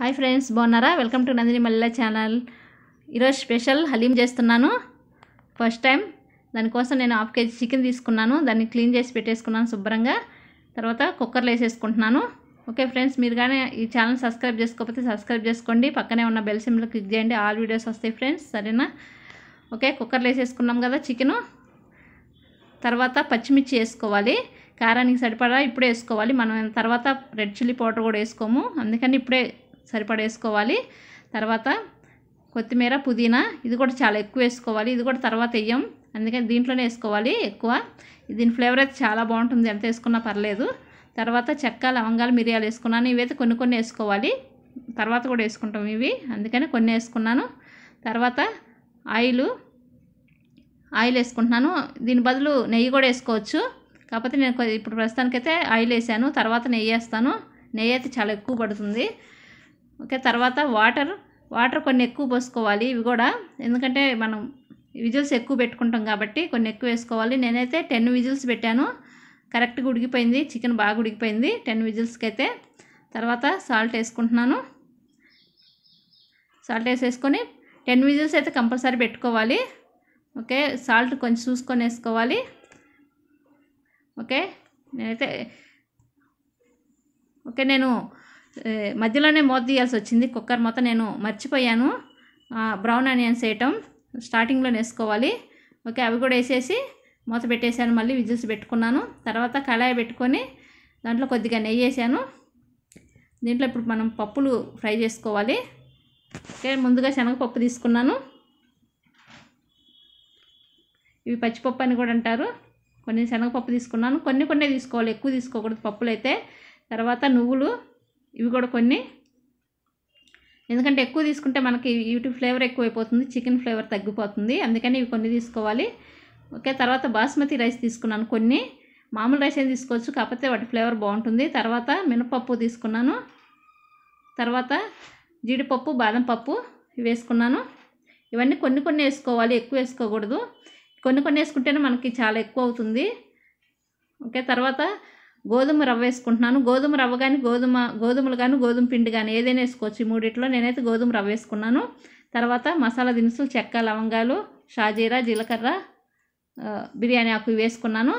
hi friends బాగున్నారా welcome to Nandini Malle channel ఈరోజు special haleem చేస్తున్నాను ఫస్ట్ టైం దానికోసం నేను హాఫ్ కేజీ చికెన్ తీసుకున్నాను దాన్ని క్లీన్ చేసి పెట్టేసుకున్నాను శుభ్రంగా తర్వాత కుక్కర్లో వేసేసుకుంటున్నాను ఓకే ఫ్రెండ్స్ మీరు కానీ ఈ ఛానల్ సబ్స్క్రైబ్ చేసుకోకపోతే సబ్స్క్రైబ్ చేసుకోండి పక్కనే ఉన్న బెల్ సిమ్లో క్లిక్ చేయండి ఆల్ వీడియోస్ వస్తాయి ఫ్రెండ్స్ సరేనా ఓకే కుక్కర్లో వేసేసుకున్నాం కదా చికెను తర్వాత పచ్చిమిర్చి వేసుకోవాలి కారానికి సరిపడా ఇప్పుడే వేసుకోవాలి మనం తర్వాత రెడ్ చిల్లీ పౌడర్ కూడా వేసుకోము అందుకని ఇప్పుడే సరిపడేసుకోవాలి తర్వాత కొత్తిమీర పుదీనా ఇది కూడా చాలా ఎక్కువ వేసుకోవాలి ఇది కూడా తర్వాత వెయ్యం అందుకని దీంట్లోనే వేసుకోవాలి ఎక్కువ దీని ఫ్లేవర్ అయితే చాలా బాగుంటుంది ఎంత వేసుకున్నా పర్లేదు తర్వాత చెక్క లవంగాలు మిరియాలు వేసుకున్నాను ఇవైతే కొన్ని కొన్ని వేసుకోవాలి తర్వాత కూడా వేసుకుంటాం ఇవి అందుకని కొన్ని వేసుకున్నాను తర్వాత ఆయిల్ ఆయిల్ వేసుకుంటున్నాను దీని బదులు నెయ్యి కూడా వేసుకోవచ్చు కాకపోతే నేను ఇప్పుడు ప్రస్తుతానికైతే ఆయిల్ వేసాను తర్వాత నెయ్యి వేస్తాను నెయ్యి అయితే చాలా ఎక్కువ పడుతుంది ఓకే తర్వాత వాటర్ వాటర్ కొన్ని ఎక్కువ పోసుకోవాలి ఇవి కూడా ఎందుకంటే మనం విజిల్స్ ఎక్కువ పెట్టుకుంటాం కాబట్టి కొన్ని ఎక్కువ వేసుకోవాలి నేనైతే టెన్ విజిల్స్ పెట్టాను కరెక్ట్గా ఉడికిపోయింది చికెన్ బాగా ఉడికిపోయింది టెన్ విజిల్స్కి అయితే తర్వాత సాల్ట్ వేసుకుంటున్నాను సాల్ట్ వేసేసుకొని టెన్ విజిల్స్ అయితే కంపల్సరీ పెట్టుకోవాలి ఓకే సాల్ట్ కొంచెం చూసుకొని వేసుకోవాలి ఓకే నేనైతే ఓకే నేను మధ్యలోనే మూత తీయాల్సి వచ్చింది కుక్కర్ మొత్తం నేను మర్చిపోయాను బ్రౌన్ ఆనియన్స్ వేయటం స్టార్టింగ్లో వేసుకోవాలి ఓకే అవి కూడా వేసేసి మూత పెట్టేశాను మళ్ళీ విజిల్స్ పెట్టుకున్నాను తర్వాత కళాయి పెట్టుకొని దాంట్లో కొద్దిగా నెయ్యి వేసాను దీంట్లో ఇప్పుడు మనం పప్పులు ఫ్రై చేసుకోవాలి ఓకే ముందుగా శనగపప్పు తీసుకున్నాను ఇవి పచ్చిపప్పు అని కూడా అంటారు కొన్ని శనగపప్పు తీసుకున్నాను కొన్ని కొన్ని తీసుకోవాలి ఎక్కువ తీసుకోకూడదు పప్పులు అయితే తర్వాత నువ్వులు ఇవి కూడా కొన్ని ఎందుకంటే ఎక్కువ తీసుకుంటే మనకి వీటి ఫ్లేవర్ ఎక్కువైపోతుంది చికెన్ ఫ్లేవర్ తగ్గిపోతుంది అందుకని ఇవి కొన్ని తీసుకోవాలి ఓకే తర్వాత బాస్మతి రైస్ తీసుకున్నాను కొన్ని మామూలు రైస్ ఏం తీసుకోవచ్చు కాకపోతే వాటి ఫ్లేవర్ బాగుంటుంది తర్వాత మినపప్పు తీసుకున్నాను తర్వాత జీడిపప్పు బాదం పప్పు వేసుకున్నాను ఇవన్నీ కొన్ని కొన్ని వేసుకోవాలి ఎక్కువ వేసుకోకూడదు కొన్ని కొన్ని వేసుకుంటేనే మనకి చాలా ఎక్కువ అవుతుంది ఓకే తర్వాత గోధుమ రవ్వ వేసుకుంటున్నాను గోధుమ రవ్వ కానీ గోధుమ గోధుమలు కానీ గోధుమ పిండి కానీ ఏదైనా వేసుకోవచ్చు ఈ మూడిట్లో నేనైతే గోధుమ రవ్వ వేసుకున్నాను తర్వాత మసాలా దినుసులు చెక్క లవంగాలు షాజీరా జీలకర్ర బిర్యానీ ఆకు వేసుకున్నాను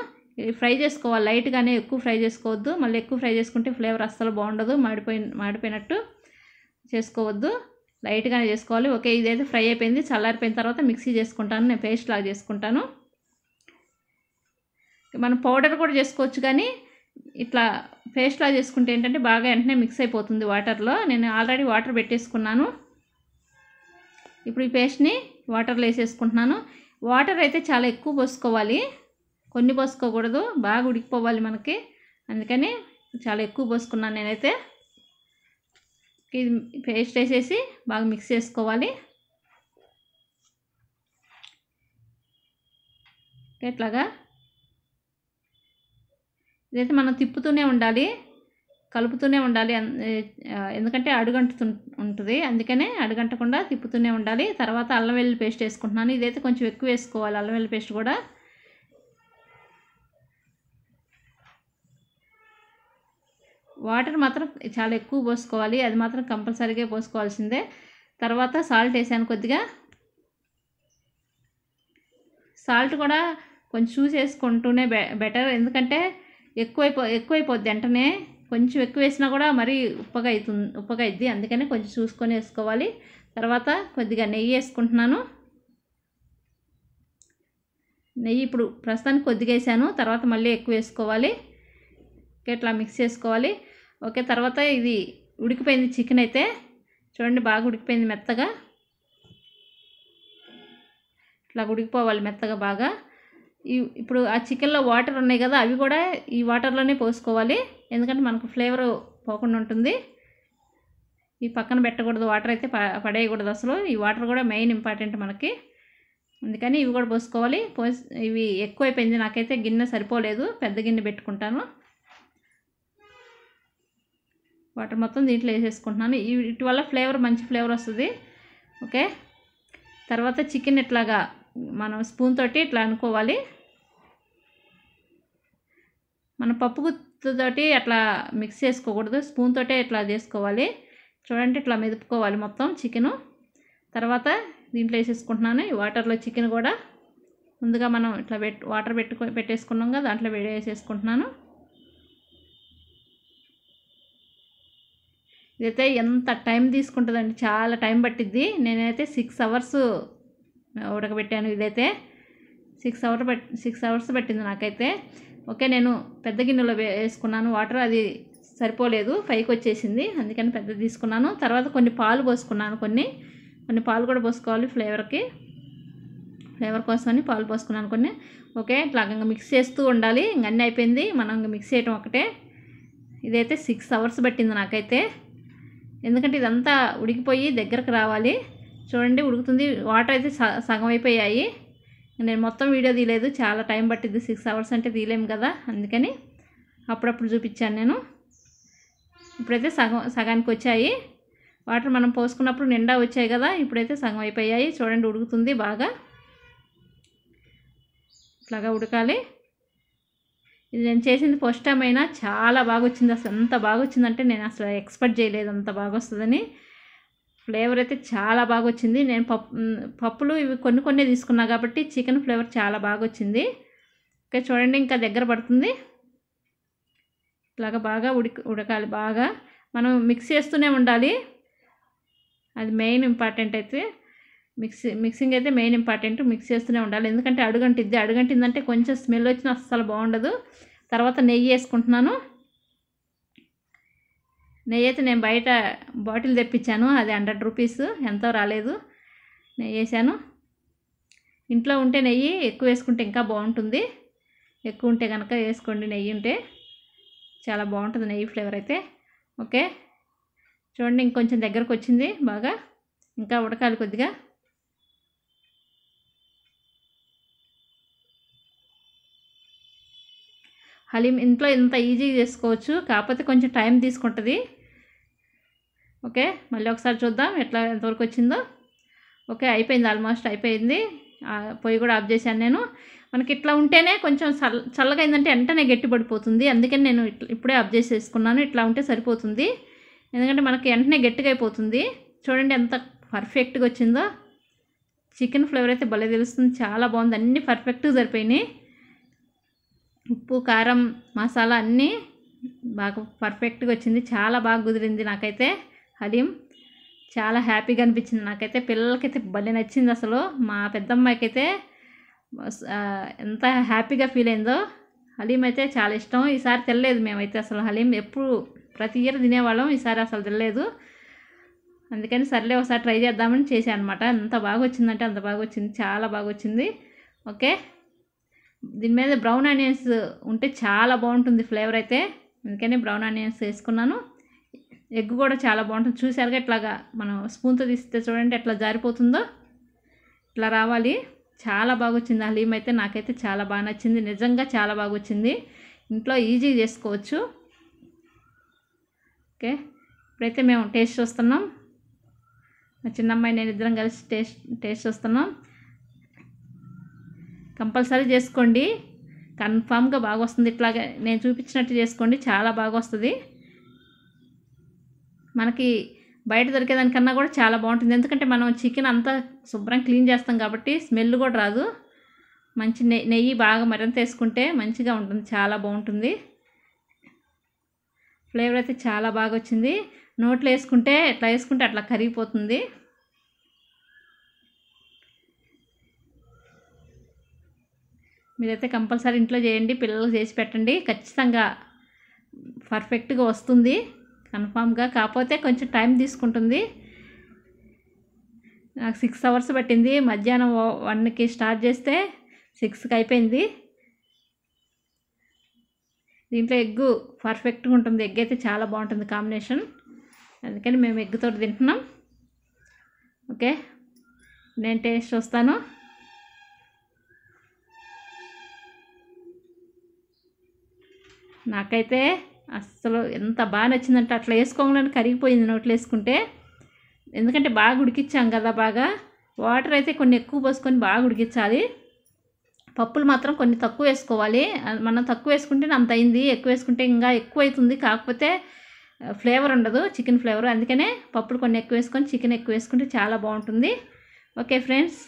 ఫ్రై చేసుకోవాలి లైట్గానే ఎక్కువ ఫ్రై చేసుకోవద్దు మళ్ళీ ఎక్కువ ఫ్రై చేసుకుంటే ఫ్లేవర్ అస్సలు బాగుండదు మాడిపోయి మాడిపోయినట్టు చేసుకోవద్దు లైట్గానే చేసుకోవాలి ఓకే ఇదైతే ఫ్రై అయిపోయింది చల్లారిపోయిన తర్వాత మిక్సీ చేసుకుంటాను నేను పేస్ట్ లాగా చేసుకుంటాను మనం పౌడర్ కూడా చేసుకోవచ్చు కానీ ఇట్లా పేస్ట్లా చేసుకుంటే ఏంటంటే బాగా వెంటనే మిక్స్ అయిపోతుంది వాటర్లో నేను ఆల్రెడీ వాటర్ పెట్టేసుకున్నాను ఇప్పుడు ఈ పేస్ట్ని వాటర్లో వేసేసుకుంటున్నాను వాటర్ అయితే చాలా ఎక్కువ పోసుకోవాలి కొన్ని పోసుకోకూడదు బాగా ఉడికిపోవాలి మనకి అందుకని చాలా ఎక్కువ పోసుకున్నాను నేనైతే ఇది పేస్ట్ వేసేసి బాగా మిక్స్ చేసుకోవాలి ఎట్లాగా ఇదైతే మనం తిప్పుతూనే ఉండాలి కలుపుతూనే ఉండాలి ఎందుకంటే అడుగంటు ఉంటుంది అందుకనే అడుగంటకుండా తిప్పుతూనే ఉండాలి తర్వాత అల్లం వెల్లుల్లి పేస్ట్ వేసుకుంటున్నాను ఇదైతే కొంచెం ఎక్కువ వేసుకోవాలి అల్లం వెల్లుల్లి పేస్ట్ కూడా వాటర్ మాత్రం చాలా ఎక్కువ పోసుకోవాలి అది మాత్రం కంపల్సరీగా పోసుకోవాల్సిందే తర్వాత సాల్ట్ వేసాను కొద్దిగా సాల్ట్ కూడా కొంచెం చూసి వేసుకుంటూనే బెటర్ ఎందుకంటే ఎక్కువైపో ఎక్కువైపోద్ది వెంటనే కొంచెం ఎక్కువ వేసినా కూడా మరీ ఉప్పగా అవుతుంది ఉప్పగా అవుద్ది అందుకని కొంచెం చూసుకొని వేసుకోవాలి తర్వాత కొద్దిగా నెయ్యి వేసుకుంటున్నాను నెయ్యి ఇప్పుడు ప్రస్తుతానికి కొద్దిగా వేసాను తర్వాత మళ్ళీ ఎక్కువ వేసుకోవాలి ఇట్లా మిక్స్ చేసుకోవాలి ఓకే తర్వాత ఇది ఉడికిపోయింది చికెన్ అయితే చూడండి బాగా ఉడికిపోయింది మెత్తగా ఇట్లా ఉడికిపోవాలి మెత్తగా బాగా ఇప్పుడు ఆ చికెన్లో వాటర్ ఉన్నాయి కదా అవి కూడా ఈ వాటర్లోనే పోసుకోవాలి ఎందుకంటే మనకు ఫ్లేవర్ పోకుండా ఉంటుంది ఈ పక్కన పెట్టకూడదు వాటర్ అయితే పడేయకూడదు అసలు ఈ వాటర్ కూడా మెయిన్ ఇంపార్టెంట్ మనకి అందుకని ఇవి కూడా పోసుకోవాలి పోసి ఇవి ఎక్కువైపోయింది నాకైతే గిన్నె సరిపోలేదు పెద్ద గిన్నె పెట్టుకుంటాను వాటర్ మొత్తం దీంట్లో వేసేసుకుంటున్నాను వీటి వల్ల ఫ్లేవర్ మంచి ఫ్లేవర్ వస్తుంది ఓకే తర్వాత చికెన్ ఇట్లాగా మనం స్పూన్ తోటి ఇట్లా అనుకోవాలి మన పప్పు గుత్తుతోటి అట్లా మిక్స్ చేసుకోకూడదు స్పూన్ తోటే ఇట్లా చేసుకోవాలి చూడండి ఇట్లా మెదుపుకోవాలి మొత్తం చికెను తర్వాత దీంట్లో వేసేసుకుంటున్నాను ఈ వాటర్లో చికెన్ కూడా ముందుగా మనం ఇట్లా పెట్ వాటర్ పెట్టుకో పెట్టేసుకున్నాం కదా దాంట్లో వేడి వేసేసుకుంటున్నాను ఇదైతే ఎంత టైం తీసుకుంటుందండి చాలా టైం పట్టిద్ది నేనైతే సిక్స్ అవర్స్ ఉడకబెట్టాను ఇదైతే సిక్స్ అవర్ పట్ సిక్స్ అవర్స్ పట్టింది నాకైతే ఓకే నేను పెద్ద గిన్నెలో వేసుకున్నాను వాటర్ అది సరిపోలేదు పైకి వచ్చేసింది అందుకని పెద్ద తీసుకున్నాను తర్వాత కొన్ని పాలు పోసుకున్నాను కొన్ని కొన్ని పాలు కూడా పోసుకోవాలి ఫ్లేవర్కి ఫ్లేవర్ కోసమని పాలు పోసుకున్నాను కొన్ని ఓకే ఇట్లా మిక్స్ చేస్తూ ఉండాలి అన్నీ అయిపోయింది మనం మిక్స్ చేయటం ఒకటే ఇదైతే సిక్స్ అవర్స్ పట్టింది నాకైతే ఎందుకంటే ఇదంతా ఉడికిపోయి దగ్గరకు రావాలి చూడండి ఉడుకుతుంది వాటర్ అయితే సగం అయిపోయాయి నేను మొత్తం వీడియో తీయలేదు చాలా టైం పట్టింది సిక్స్ అవర్స్ అంటే తీయలేము కదా అందుకని అప్పుడప్పుడు చూపించాను నేను ఇప్పుడైతే సగం సగానికి వచ్చాయి వాటర్ మనం పోసుకున్నప్పుడు నిండా వచ్చాయి కదా ఇప్పుడైతే సగం అయిపోయాయి చూడండి ఉడుకుతుంది బాగా ఇట్లాగా ఉడకాలి ఇది నేను చేసింది ఫస్ట్ టైం అయినా చాలా బాగా వచ్చింది అసలు ఎంత బాగా వచ్చిందంటే నేను అసలు ఎక్స్పెక్ట్ చేయలేదు అంత బాగా వస్తుందని ఫ్లేవర్ అయితే చాలా బాగా వచ్చింది నేను పప్పు పప్పులు ఇవి కొన్ని కొన్ని తీసుకున్నా కాబట్టి చికెన్ ఫ్లేవర్ చాలా బాగా వచ్చింది ఓకే చూడండి ఇంకా దగ్గర పడుతుంది ఇలాగ బాగా ఉడికి ఉడకాలి బాగా మనం మిక్స్ చేస్తూనే ఉండాలి అది మెయిన్ ఇంపార్టెంట్ అయితే మిక్సీ మిక్సింగ్ అయితే మెయిన్ ఇంపార్టెంట్ మిక్స్ చేస్తూనే ఉండాలి ఎందుకంటే అడుగంటిద్ది అడుగంటిందంటే కొంచెం స్మెల్ వచ్చిన అస్సలు బాగుండదు తర్వాత నెయ్యి వేసుకుంటున్నాను నెయ్యైతే నేను బయట బాటిల్ తెప్పించాను అది హండ్రెడ్ రూపీస్ ఎంతో రాలేదు నెయ్యి వేసాను ఇంట్లో ఉంటే నెయ్యి ఎక్కువ వేసుకుంటే ఇంకా బాగుంటుంది ఎక్కువ ఉంటే కనుక వేసుకోండి నెయ్యి ఉంటే చాలా బాగుంటుంది నెయ్యి ఫ్లేవర్ అయితే ఓకే చూడండి ఇంకొంచెం దగ్గరకు వచ్చింది బాగా ఇంకా ఉడకాలి కొద్దిగా హలీం ఇంట్లో ఇంత ఈజీగా చేసుకోవచ్చు కాకపోతే కొంచెం టైం తీసుకుంటుంది ఓకే మళ్ళీ ఒకసారి చూద్దాం ఎట్లా ఎంతవరకు వచ్చిందో ఓకే అయిపోయింది ఆల్మోస్ట్ అయిపోయింది పొయ్యి కూడా ఆఫ్ చేశాను నేను మనకి ఇట్లా ఉంటేనే కొంచెం చల్ చల్లగా అయిందంటే వెంటనే గట్టి పడిపోతుంది అందుకని నేను ఇట్లా ఇప్పుడే ఆఫ్ చేసేసుకున్నాను ఇట్లా ఉంటే సరిపోతుంది ఎందుకంటే మనకి వెంటనే గట్టిగా అయిపోతుంది చూడండి ఎంత పర్ఫెక్ట్గా వచ్చిందో చికెన్ ఫ్లేవర్ అయితే భలే తెలుస్తుంది చాలా బాగుంది అన్నీ పర్ఫెక్ట్గా సరిపోయినాయి ఉప్పు కారం మసాలా అన్నీ బాగా పర్ఫెక్ట్గా వచ్చింది చాలా బాగా కుదిరింది నాకైతే హలీం చాలా హ్యాపీగా అనిపించింది నాకైతే పిల్లలకైతే భలే నచ్చింది అసలు మా పెద్దమ్మాయికి అయితే ఎంత హ్యాపీగా ఫీల్ అయిందో హలీం అయితే చాలా ఇష్టం ఈసారి తెలియలేదు మేమైతే అసలు హలీం ఎప్పుడు ప్రతి ఇయర్ తినేవాళ్ళం ఈసారి అసలు తెలియలేదు అందుకని సర్లే ఒకసారి ట్రై చేద్దామని చేశాను అనమాట ఎంత బాగా వచ్చిందంటే అంత బాగా వచ్చింది చాలా బాగా వచ్చింది ఓకే దీని మీద బ్రౌన్ ఆనియన్స్ ఉంటే చాలా బాగుంటుంది ఫ్లేవర్ అయితే అందుకని బ్రౌన్ ఆనియన్స్ వేసుకున్నాను ఎగ్ కూడా చాలా బాగుంటుంది చూసారుగా ఇట్లాగా మనం స్పూన్తో తీస్తే చూడండి ఎట్లా జారిపోతుందో ఇట్లా రావాలి చాలా బాగా వచ్చింది హలీం అయితే నాకైతే చాలా బాగా నచ్చింది నిజంగా చాలా బాగా వచ్చింది ఇంట్లో ఈజీ చేసుకోవచ్చు ఓకే ఇప్పుడైతే మేము టేస్ట్ చూస్తున్నాం మా చిన్నమ్మాయి నేను ఇద్దరం కలిసి టేస్ట్ టేస్ట్ చూస్తున్నాం కంపల్సరీ చేసుకోండి కన్ఫామ్గా బాగా వస్తుంది ఇట్లాగే నేను చూపించినట్టు చేసుకోండి చాలా బాగా వస్తుంది మనకి బయట దొరికేదానికన్నా కూడా చాలా బాగుంటుంది ఎందుకంటే మనం చికెన్ అంతా శుభ్రం క్లీన్ చేస్తాం కాబట్టి స్మెల్ కూడా రాదు మంచి నెయ్యి బాగా మరింత వేసుకుంటే మంచిగా ఉంటుంది చాలా బాగుంటుంది ఫ్లేవర్ అయితే చాలా బాగా వచ్చింది నోట్లో వేసుకుంటే ఎట్లా వేసుకుంటే అట్లా కరిగిపోతుంది మీరైతే కంపల్సరీ ఇంట్లో చేయండి పిల్లలకు చేసి పెట్టండి ఖచ్చితంగా పర్ఫెక్ట్గా వస్తుంది కన్ఫామ్గా కాకపోతే కొంచెం టైం తీసుకుంటుంది నాకు సిక్స్ అవర్స్ పట్టింది మధ్యాహ్నం వన్కి స్టార్ట్ చేస్తే సిక్స్కి అయిపోయింది దీంట్లో ఎగ్గు పర్ఫెక్ట్గా ఉంటుంది ఎగ్ అయితే చాలా బాగుంటుంది కాంబినేషన్ అందుకని మేము ఎగ్తో తింటున్నాం ఓకే నేను టేస్ట్ చూస్తాను నాకైతే అస్సలు ఎంత బాగా నచ్చిందంటే అట్లా వేసుకోగానే కరిగిపోయింది నోట్లో వేసుకుంటే ఎందుకంటే బాగా ఉడికిచ్చాం కదా బాగా వాటర్ అయితే కొన్ని ఎక్కువ పోసుకొని బాగా ఉడికించాలి పప్పులు మాత్రం కొన్ని తక్కువ వేసుకోవాలి మనం తక్కువ వేసుకుంటే అంత అయింది ఎక్కువ వేసుకుంటే ఇంకా ఎక్కువ అవుతుంది కాకపోతే ఫ్లేవర్ ఉండదు చికెన్ ఫ్లేవర్ అందుకనే పప్పులు కొన్ని ఎక్కువ వేసుకొని చికెన్ ఎక్కువ వేసుకుంటే చాలా బాగుంటుంది ఓకే ఫ్రెండ్స్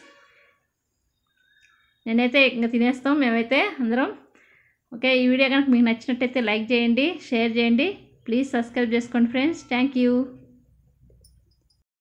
నేనైతే ఇంకా తినేస్తాం మేమైతే అందరం ఓకే ఈ వీడియో కనుక మీకు నచ్చినట్టయితే లైక్ చేయండి షేర్ చేయండి ప్లీజ్ సబ్స్క్రైబ్ చేసుకోండి ఫ్రెండ్స్ థ్యాంక్ యూ